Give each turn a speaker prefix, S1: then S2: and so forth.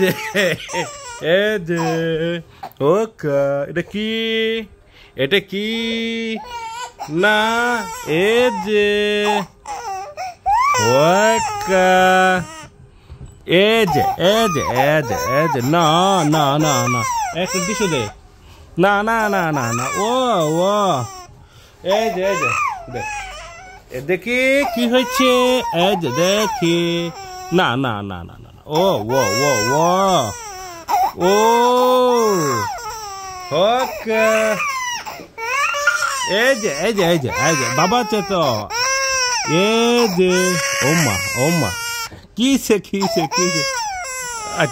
S1: যে এ যে ওকা এটা কি এটা কি না এ যে ওকা এ যে
S2: এ যে এ যে এ যে না না না না
S3: একটা দিশো দে
S2: না না না না না ও ও
S3: এ যে এ যে দেখ
S2: দেখি কি হয়েছে এ যে দেখি না না না না না 어, 와, 와, 와. 오. 오케이. 애들, 애들, 애들, 애들. 봐봐, 저또.
S4: 얘들. 엄마, 엄마. 기세, 기세, 기세.